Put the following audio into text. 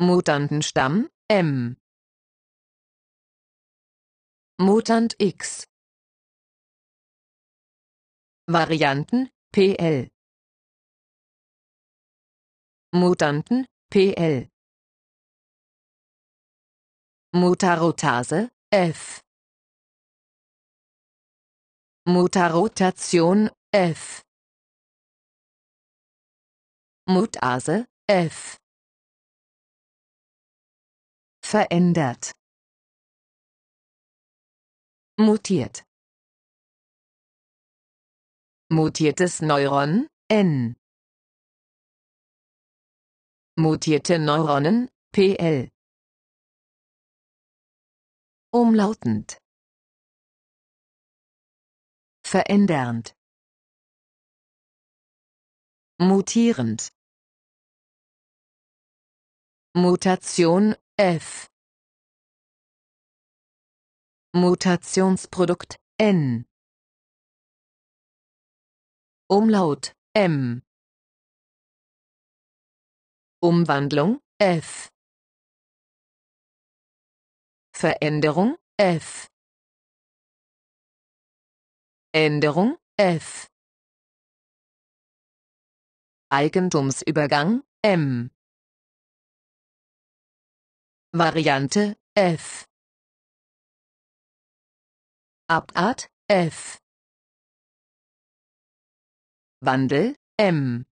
Mutantenstamm M Mutant X Varianten PL Mutanten PL Mutarotase F Mutarotation F Mutase F verändert mutiert mutiertes Neuron N mutierte Neuronen PL umlautend verändernd mutierend Mutation F Mutationsprodukt N Umlaut M Umwandlung F Veränderung F Änderung F Eigentumsübergang M Variante F Abart F Wandel M